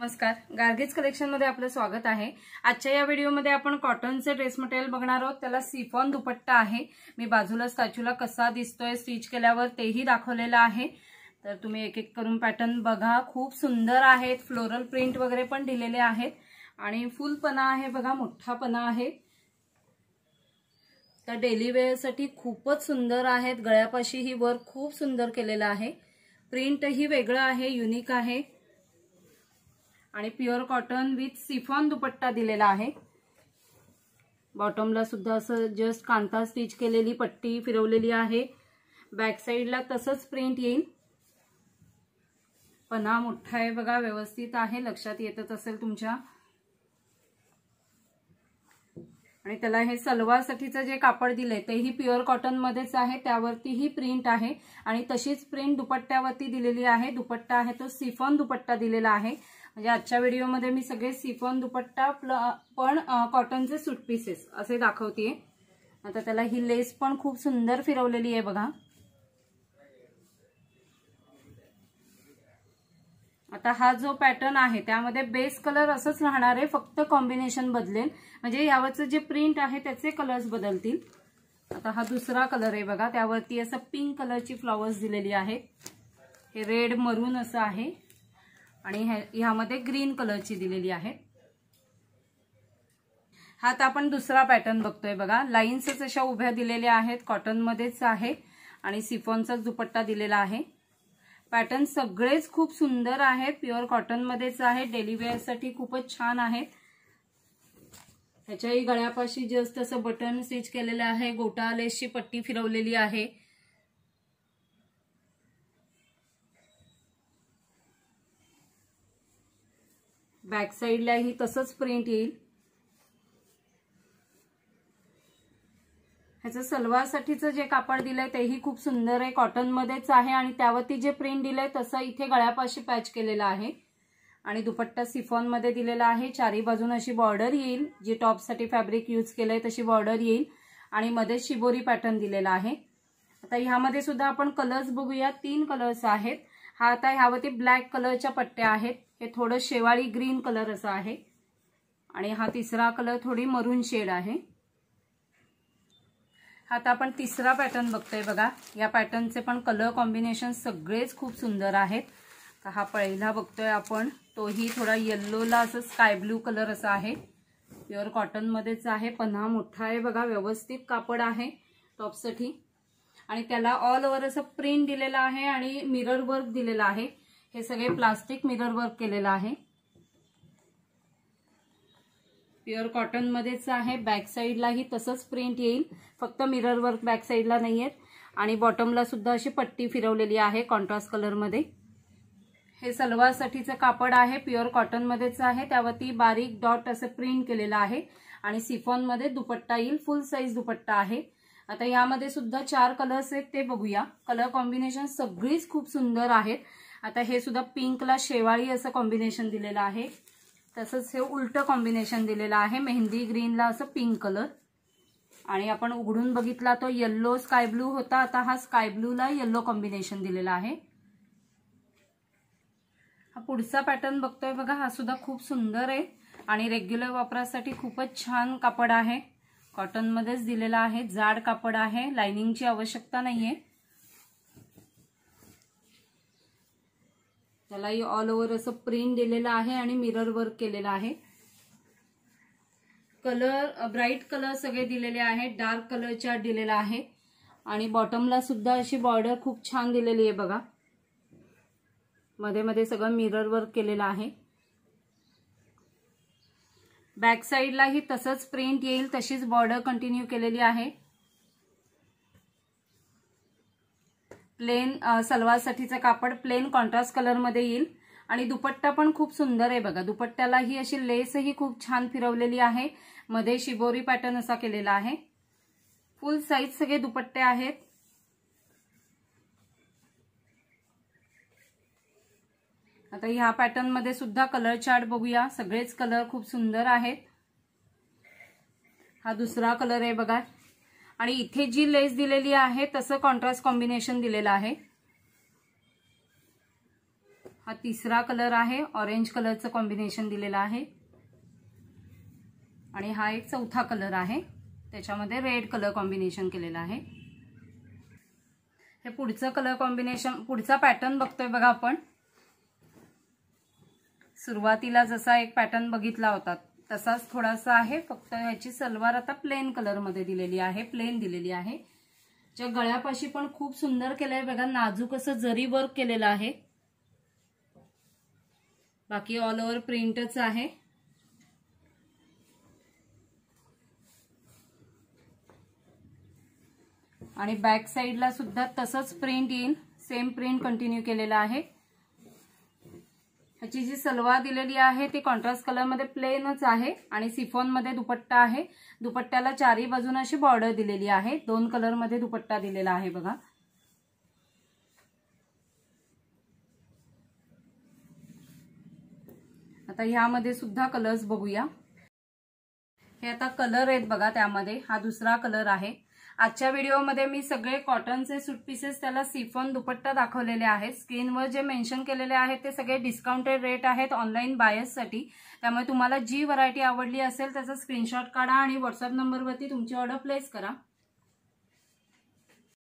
नमस्कार गार्गेज कलेक्शनमध्ये आपलं स्वागत आहे आजच्या या व्हिडिओमध्ये आपण कॉटनचे ड्रेस मटेरियल बघणार आहोत त्याला सिफॉन दुपट्टा आहे मी बाजूला स्टॅच्यूला कसा दिसतोय स्टिच केल्यावर तेही दाखवलेलं आहे तर तुम्ही एक एक करून पॅटर्न बघा खूप सुंदर आहेत फ्लोरल प्रिंट वगैरे पण दिलेले आहेत आणि फुलपणा आहे बघा मोठा पना आहे तर डेली वेअरसाठी खूपच सुंदर आहेत गळ्यापाशी ही वर्क खूप सुंदर केलेलं आहे प्रिंटही वेगळं आहे युनिक आहे आणि pure cotton with chiffon dupatta दिलेला आहे बॉटमला सुद्धा असं जस्ट कांता स्टिच केलेली पट्टी फिरवलेली आहे बॅक साईडला तसंच प्रिंट येईल पन्हा मोठा आहे बघा व्यवस्थित आहे लक्षात येतच असेल तुमच्या आणि त्याला हे सलवारसाठीचं जे कापड दिलंय तेही प्युअर कॉटनमध्येच आहे त्यावरती ही प्रिंट आहे आणि तशीच प्रिंट दुपट्ट्यावरती दिलेली आहे दुपट्टा आहे तो सिफॉन दुपट्टा दिलेला आहे म्हणजे आजच्या व्हिडिओमध्ये मी सगळे सिफॉन दुपट्टा पण कॉटनचे सूट पीसेस असे दाखवते आता त्याला ही लेस पण खूप सुंदर फिरवलेली आहे बघा आता हा जो पॅटर्न आहे त्यामध्ये बेस कलर असंच राहणार आहे फक्त कॉम्बिनेशन बदलेल म्हणजे यावरचं जे प्रिंट आहे त्याचे कलर्स बदलतील आता हा दुसरा कलर आहे बघा त्यावरती असं पिंक कलरची फ्लॉवर्स दिलेली आहेत हे रेड मरून असं आहे आणि ह्यामध्ये ग्रीन कलरची दिलेली आहे हा तर आपण दुसरा पॅटर्न बघतोय बघा लाईन्सच अशा उभ्या दिलेल्या आहेत कॉटनमध्येच आहे आणि सिफॉनचाच दुपट्टा दिलेला आहे पॅटर्न सगळेच खूप सुंदर आहेत प्युअर कॉटनमध्येच आहे डेली साठी खूपच छान आहेत ह्याच्याही गळ्यापाशी जस्ट असं बटन स्टिच केलेलं आहे गोटा लेसची पट्टी फिरवलेली आहे बॅक साईडलाही तसंच प्रिंट येईल ह्याचं सलवारसाठीचं जे कापड दिलंय तेही खूप सुंदर आहे कॉटनमध्येच आहे आणि त्यावरती जे प्रिंट दिलंय तसं इथे गळ्यापाशी पॅच केलेला आहे आणि दुपट्टा सिफॉनमध्ये दिलेला आहे चारी बाजून अशी बॉर्डर येईल जी टॉपसाठी फॅब्रिक यूज केलंय तशी बॉर्डर येईल आणि मध्ये शिबोरी पॅटर्न दिलेला आहे आता ह्यामध्ये सुद्धा आपण कलर्स बघूया तीन कलर्स आहेत हा आता ह्यावरती ब्लॅक कलरच्या पट्ट्या आहेत हे थोडं शेवाळी ग्रीन कलर असं आहे आणि हा तिसरा कलर थोडी मरून शेड आहे आता आपण तिसरा पॅटर्न बघतोय बघा या पॅटर्नचे पण कलर कॉम्बिनेशन सगळेच खूप सुंदर आहेत हा पहिला बघतोय आपण तोही थोडा येल्लोला असं स्काय ब्लू कलर असा आहे प्युअर कॉटनमध्येच आहे पन्हा मोठा आहे बघा व्यवस्थित कापड आहे टॉपसाठी आणि त्याला ऑल ओव्हर असं प्रिंट दिलेलं आहे आणि मिरर वर्क दिलेला आहे हे सगळे प्लास्टिक मिरर वर्क केलेलं आहे प्युअर कॉटन मध्येच आहे बॅक साईडलाही तसंच प्रिंट येईल फक्त मिरर वर्क बॅक साईडला नाही आहेत आणि बॉटमला सुद्धा अशी पट्टी फिरवलेली आहे कॉन्ट्रास्ट कलरमध्ये हे सलवारसाठीचं कापड आहे प्युअर कॉटन मध्येच आहे त्यावरती बारीक डॉट असं प्रिंट केलेलं आहे आणि सिफॉनमध्ये दुपट्टा येईल फुल साईज दुपट्टा आहे आता यामध्ये सुद्धा चार कलर्स आहेत ते बघूया कलर कॉम्बिनेशन सगळीच खूप सुंदर आहेत आता हे सुद्धा पिंकला शेवाळी असं कॉम्बिनेशन दिलेलं आहे तसंच हे उलटं कॉम्बिनेशन दिलेलं आहे मेहंदी ग्रीनला असं पिंक कलर आणि आपण उघडून बघितला तो येल्लो स्काय ब्लू होता आता हा स्काय ब्लूला येल्लो कॉम्बिनेशन दिलेला आहे हा पुढचा पॅटर्न बघतोय बघा हा सुद्धा खूप सुंदर आहे आणि रेग्युलर वापरासाठी खूपच छान कापड आहे कॉटनमध्येच दिलेला आहे जाड कापड आहे लायनिंगची आवश्यकता नाहीये त्यालाही ऑल ओव्हर असं प्रिंट दिलेलं आहे आणि मिरर वर्क केलेलं आहे कलर ब्राईट कलर सगळे दिलेले आहेत डार्क कलरच्या दिलेला आहे आणि बॉटमला सुद्धा अशी बॉर्डर खूप छान दिलेली आहे बघा मध्ये मध्ये सगळं मिरर वर्क केलेलं आहे बॅक साईडलाही तसंच प्रिंट येईल तशीच बॉर्डर कंटिन्यू केलेली आहे प्लेन सलवारसाठीचं कापड प्लेन कॉन्ट्रास्ट कलरमध्ये येईल आणि दुपट्टा पण खूप सुंदर आहे बघा दुपट्ट्याला ही अशी लेसही खूप छान फिरवलेली आहे मध्ये शिबोरी पॅटर्न असा केलेला आहे फुल साईज सगळे दुपट्टे आहेत आता ह्या पॅटर्नमध्ये सुद्धा कलर चार्ट बघूया सगळेच कलर खूप सुंदर आहेत हा दुसरा कलर आहे बघा आणि इथे जी लेस दिलेली आहे तसं कॉन्ट्रास्ट कॉम्बिनेशन दिलेलं आहे हा तिसरा कलर आहे ऑरेंज कलरचं कॉम्बिनेशन दिलेलं आहे आणि हा एक चौथा कलर आहे त्याच्यामध्ये रेड कलर कॉम्बिनेशन केलेलं आहे हे पुढचं कलर कॉम्बिनेशन पुढचा पॅटर्न बघतोय बघा आपण सुरुवातीला जसा एक पॅटर्न बघितला होता तसाच थोडासा आहे फक्त ह्याची सलवार आता प्लेन कलरमध्ये दिलेली आहे प्लेन दिलेली आहे ज्या गळ्यापाशी पण खूप सुंदर आहे बघा नाजूक असं जरी वर्क केलेलं आहे बाकी ऑल ओव्हर प्रिंटच आहे आणि बॅक साईडला सुद्धा तसंच प्रिंट येईल सेम प्रिंट कंटिन्यू केलेला आहे त्याची जी सलवार दिलेली आहे ती कॉन्ट्रास्ट कलरमध्ये प्लेनच आहे आणि सिफॉनमध्ये दुपट्टा आहे दुपट्ट्याला चारही बाजून अशी बॉर्डर दिलेली आहे दोन कलरमध्ये दुपट्टा दिलेला आहे बघा आता ह्यामध्ये सुद्धा कलर्स बघूया हे आता कलर आहेत बघा त्यामध्ये हा दुसरा कलर आहे आजच्या व्हिडिओमध्ये मी सगळे कॉटनचे सूट पीसेस त्याला सिफॉन दुपट्टा दाखवलेले आहेत स्क्रीनवर जे मेन्शन केलेले आहेत ते सगळे डिस्काउंटेड रेट आहेत ऑनलाईन बायससाठी त्यामुळे तुम्हाला जी व्हरायटी आवडली असेल त्याचा स्क्रीनशॉट काढा आणि व्हॉट्सअप नंबरवरती तुमची ऑर्डर प्लेस करा